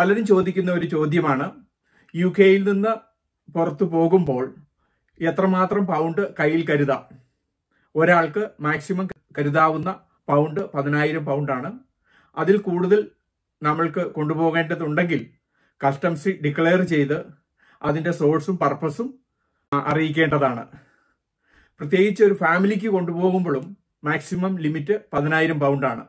പലരും ചോദിക്കുന്ന ഒരു ചോദ്യമാണ് യു കെയിൽ നിന്ന് പുറത്തു പോകുമ്പോൾ എത്രമാത്രം പൗണ്ട് കയ്യിൽ കരുതാം ഒരാൾക്ക് മാക്സിമം കരുതാവുന്ന പൗണ്ട് പതിനായിരം പൗണ്ടാണ് അതിൽ കൂടുതൽ നമ്മൾക്ക് കൊണ്ടുപോകേണ്ടതുണ്ടെങ്കിൽ കസ്റ്റംസ് ഡിക്ലെയർ ചെയ്ത് അതിൻ്റെ സോഴ്സും പർപ്പസും അറിയിക്കേണ്ടതാണ് പ്രത്യേകിച്ച് ഒരു ഫാമിലിക്ക് കൊണ്ടുപോകുമ്പോഴും മാക്സിമം ലിമിറ്റ് പതിനായിരം പൗണ്ടാണ്